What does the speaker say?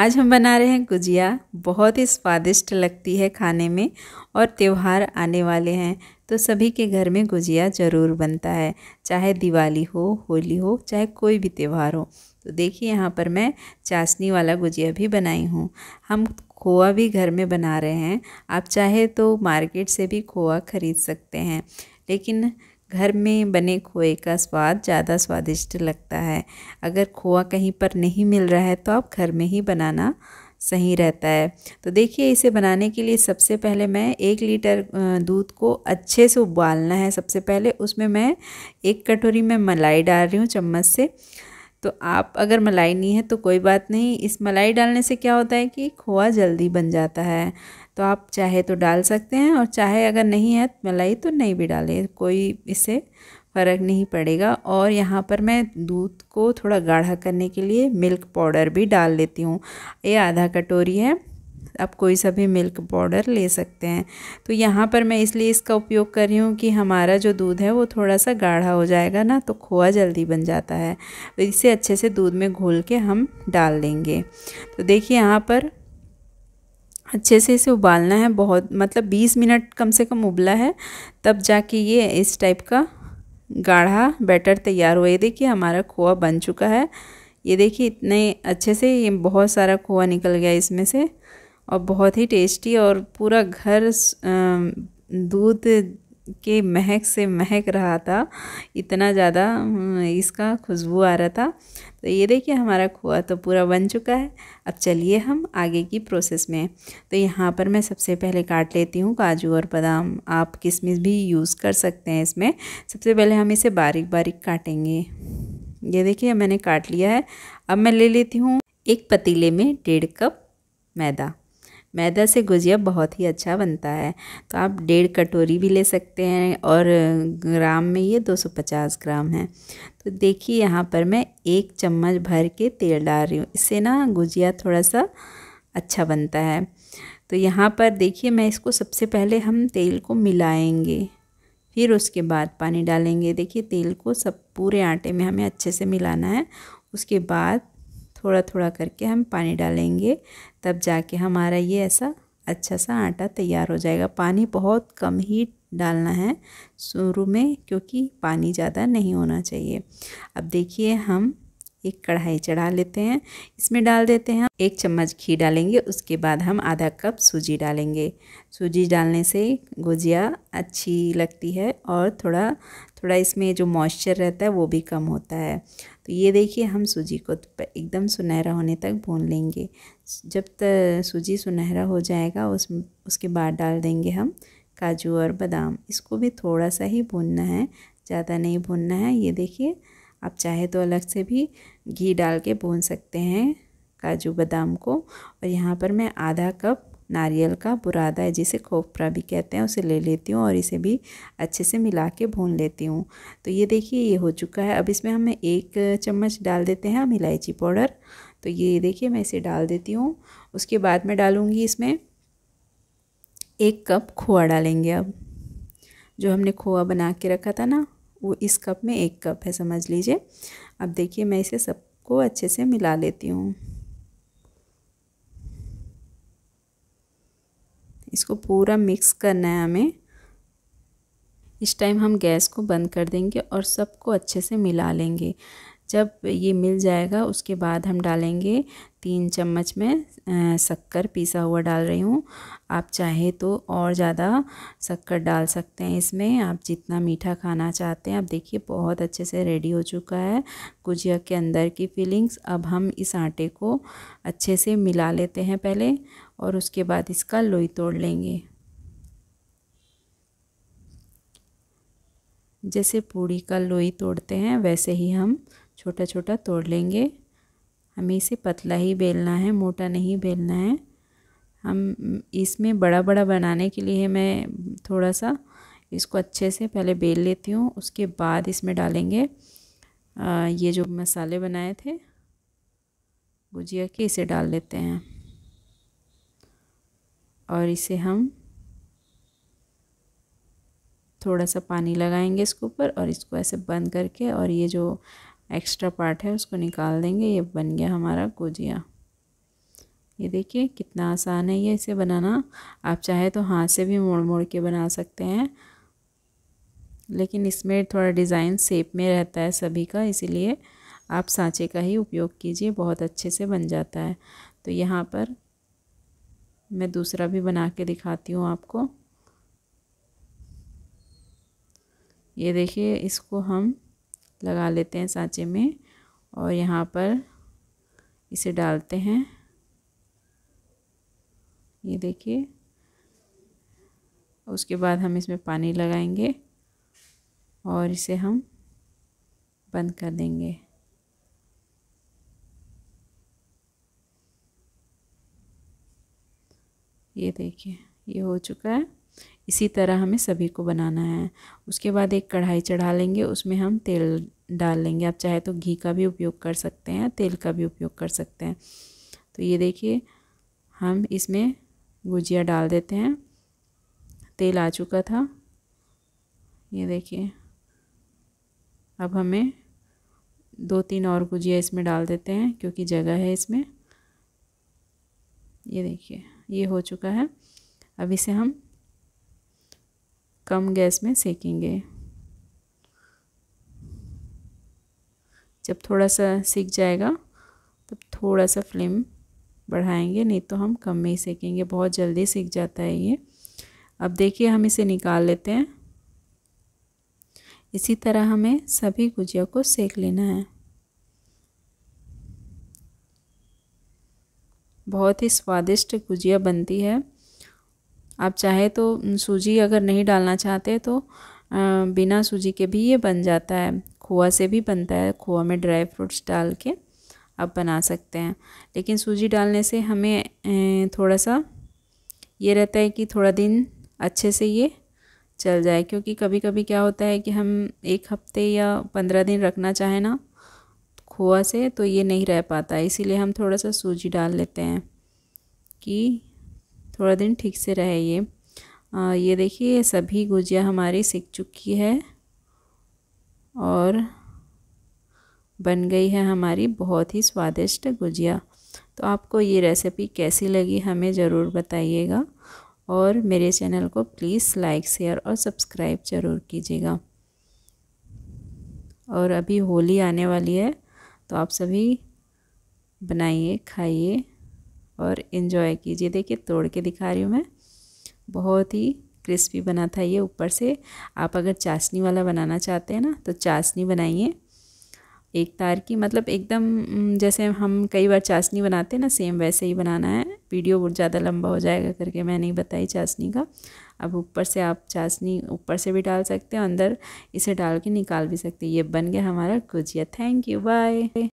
आज हम बना रहे हैं गुजिया बहुत ही स्वादिष्ट लगती है खाने में और त्यौहार आने वाले हैं तो सभी के घर में गुजिया ज़रूर बनता है चाहे दिवाली हो होली हो चाहे कोई भी त्यौहार हो तो देखिए यहाँ पर मैं चाशनी वाला गुजिया भी बनाई हूँ हम खोआ भी घर में बना रहे हैं आप चाहे तो मार्केट से भी खोआ ख़रीद सकते हैं लेकिन घर में बने खोए का स्वाद ज़्यादा स्वादिष्ट लगता है अगर खोआ कहीं पर नहीं मिल रहा है तो आप घर में ही बनाना सही रहता है तो देखिए इसे बनाने के लिए सबसे पहले मैं एक लीटर दूध को अच्छे से उबालना है सबसे पहले उसमें मैं एक कटोरी में मलाई डाल रही हूँ चम्मच से तो आप अगर मलाई नहीं है तो कोई बात नहीं इस मलाई डालने से क्या होता है कि खोआ जल्दी बन जाता है तो आप चाहे तो डाल सकते हैं और चाहे अगर नहीं है तो मलाई तो नहीं भी डालें कोई इससे फ़र्क नहीं पड़ेगा और यहाँ पर मैं दूध को थोड़ा गाढ़ा करने के लिए मिल्क पाउडर भी डाल लेती हूँ ये आधा कटोरी है आप कोई सा भी मिल्क पाउडर ले सकते हैं तो यहाँ पर मैं इसलिए इसका उपयोग कर रही हूँ कि हमारा जो दूध है वो थोड़ा सा गाढ़ा हो जाएगा ना तो खोआ जल्दी बन जाता है तो इसे अच्छे से दूध में घोल के हम डाल देंगे तो देखिए यहाँ पर अच्छे से इसे उबालना है बहुत मतलब 20 मिनट कम से कम उबला है तब जाके ये इस टाइप का गाढ़ा बैटर तैयार हुआ ये देखिए हमारा खोआ बन चुका है ये देखिए इतने अच्छे से ये बहुत सारा खोआ निकल गया इसमें से और बहुत ही टेस्टी और पूरा घर दूध के महक से महक रहा था इतना ज़्यादा हम्म, इसका खुशबू आ रहा था तो ये देखिए हमारा खोआ तो पूरा बन चुका है अब चलिए हम आगे की प्रोसेस में तो यहाँ पर मैं सबसे पहले काट लेती हूँ काजू और बादाम आप किशमिश भी यूज़ कर सकते हैं इसमें सबसे पहले हम इसे बारीक बारीक काटेंगे ये देखिए मैंने काट लिया है अब मैं ले लेती हूँ एक पतीले में डेढ़ कप मैदा मैदा से गुजिया बहुत ही अच्छा बनता है तो आप डेढ़ कटोरी भी ले सकते हैं और ग्राम में ये 250 ग्राम है तो देखिए यहाँ पर मैं एक चम्मच भर के तेल डाल रही हूँ इससे ना गुजिया थोड़ा सा अच्छा बनता है तो यहाँ पर देखिए मैं इसको सबसे पहले हम तेल को मिलाएंगे फिर उसके बाद पानी डालेंगे देखिए तेल को सब पूरे आटे में हमें अच्छे से मिलाना है उसके बाद थोड़ा थोड़ा करके हम पानी डालेंगे तब जाके हमारा ये ऐसा अच्छा सा आटा तैयार हो जाएगा पानी बहुत कम ही डालना है शुरू में क्योंकि पानी ज़्यादा नहीं होना चाहिए अब देखिए हम एक कढ़ाई चढ़ा लेते हैं इसमें डाल देते हैं एक चम्मच घी डालेंगे उसके बाद हम आधा कप सूजी डालेंगे सूजी डालने से गुजिया अच्छी लगती है और थोड़ा थोड़ा इसमें जो मॉइस्चर रहता है वो भी कम होता है तो ये देखिए हम सूजी को एकदम सुनहरा होने तक भून लेंगे जब तक सूजी सुनहरा हो जाएगा उस उसके बाद डाल देंगे हम काजू और बादाम इसको भी थोड़ा सा ही भूनना है ज़्यादा नहीं भूनना है ये देखिए आप चाहे तो अलग से भी घी डाल के भून सकते हैं काजू बादाम को और यहाँ पर मैं आधा कप नारियल का बुरादा है जिसे खोपरा भी कहते हैं उसे ले लेती हूँ और इसे भी अच्छे से मिला के भून लेती हूँ तो ये देखिए ये हो चुका है अब इसमें हम एक चम्मच डाल देते हैं हम इलायची पाउडर तो ये देखिए मैं इसे डाल देती हूँ उसके बाद मैं डालूँगी इसमें एक कप खोआ डालेंगे अब जो हमने खोआ बना के रखा था ना वो इस कप में एक कप है समझ लीजिए अब देखिए मैं इसे सबको अच्छे से मिला लेती हूँ इसको पूरा मिक्स करना है हमें इस टाइम हम गैस को बंद कर देंगे और सबको अच्छे से मिला लेंगे जब ये मिल जाएगा उसके बाद हम डालेंगे तीन चम्मच में शक्कर पिसा हुआ डाल रही हूँ आप चाहे तो और ज़्यादा शक्कर डाल सकते हैं इसमें आप जितना मीठा खाना चाहते हैं आप देखिए बहुत अच्छे से रेडी हो चुका है गुजिया के अंदर की फीलिंग्स अब हम इस आटे को अच्छे से मिला लेते हैं पहले और उसके बाद इसका लोई तोड़ लेंगे जैसे पूड़ी का लोई तोड़ते हैं वैसे ही हम छोटा छोटा तोड़ लेंगे हमें इसे पतला ही बेलना है मोटा नहीं बेलना है हम इसमें बड़ा बड़ा बनाने के लिए मैं थोड़ा सा इसको अच्छे से पहले बेल लेती हूँ उसके बाद इसमें डालेंगे आ, ये जो मसाले बनाए थे गुजिया के इसे डाल लेते हैं और इसे हम थोड़ा सा पानी लगाएंगे इसके ऊपर और इसको ऐसे बंद करके और ये जो एक्स्ट्रा पार्ट है उसको निकाल देंगे ये बन गया हमारा गुजिया ये देखिए कितना आसान है ये इसे बनाना आप चाहे तो हाथ से भी मोड़ मोड़ के बना सकते हैं लेकिन इसमें थोड़ा डिज़ाइन सेप में रहता है सभी का इसीलिए आप सांचे का ही उपयोग कीजिए बहुत अच्छे से बन जाता है तो यहाँ पर मैं दूसरा भी बना के दिखाती हूँ आपको ये देखिए इसको हम लगा लेते हैं सांचे में और यहाँ पर इसे डालते हैं ये देखिए उसके बाद हम इसमें पानी लगाएंगे और इसे हम बंद कर देंगे ये देखिए ये हो चुका है इसी तरह हमें सभी को बनाना है उसके बाद एक कढ़ाई चढ़ा लेंगे उसमें हम तेल डाल लेंगे आप चाहे तो घी का भी उपयोग कर सकते हैं तेल का भी उपयोग कर सकते हैं तो ये देखिए हम इसमें गुजिया डाल देते हैं तेल आ चुका था ये देखिए अब हमें दो तीन और गुजिया इसमें डाल देते हैं क्योंकि जगह है इसमें ये देखिए ये हो चुका है अब इसे हम कम गैस में सेकेंगे जब थोड़ा सा सीख जाएगा तब थोड़ा सा फ्लेम बढ़ाएंगे नहीं तो हम कम में ही सेकेंगे बहुत जल्दी सीख जाता है ये अब देखिए हम इसे निकाल लेते हैं इसी तरह हमें सभी गुजिया को सेक लेना है बहुत ही स्वादिष्ट गुजिया बनती है आप चाहे तो सूजी अगर नहीं डालना चाहते तो बिना सूजी के भी ये बन जाता है खोआ से भी बनता है खोआ में ड्राई फ्रूट्स डाल के आप बना सकते हैं लेकिन सूजी डालने से हमें थोड़ा सा ये रहता है कि थोड़ा दिन अच्छे से ये चल जाए क्योंकि कभी कभी क्या होता है कि हम एक हफ्ते या पंद्रह दिन रखना चाहें ना खोआ से तो ये नहीं रह पाता इसीलिए हम थोड़ा सा सूजी डाल लेते हैं कि थोड़ा दिन ठीक से रहे ये आ, ये देखिए सभी गुजिया हमारी सीख चुकी है और बन गई है हमारी बहुत ही स्वादिष्ट गुजिया तो आपको ये रेसिपी कैसी लगी हमें ज़रूर बताइएगा और मेरे चैनल को प्लीज़ लाइक शेयर और सब्सक्राइब ज़रूर कीजिएगा और अभी होली आने वाली है तो आप सभी बनाइए खाइए और इन्जॉय कीजिए देखिए तोड़ के दिखा रही हूँ मैं बहुत ही क्रिस्पी बना था ये ऊपर से आप अगर चाशनी वाला बनाना चाहते हैं ना तो चाशनी बनाइए एक तार की मतलब एकदम जैसे हम कई बार चाशनी बनाते हैं ना सेम वैसे ही बनाना है वीडियो बहुत ज़्यादा लंबा हो जाएगा करके मैं नहीं बताई चाशनी का अब ऊपर से आप चाशनी ऊपर से भी डाल सकते हैं अंदर इसे डाल के निकाल भी सकते हैं ये बन गया हमारा गुजिया थैंक यू बाय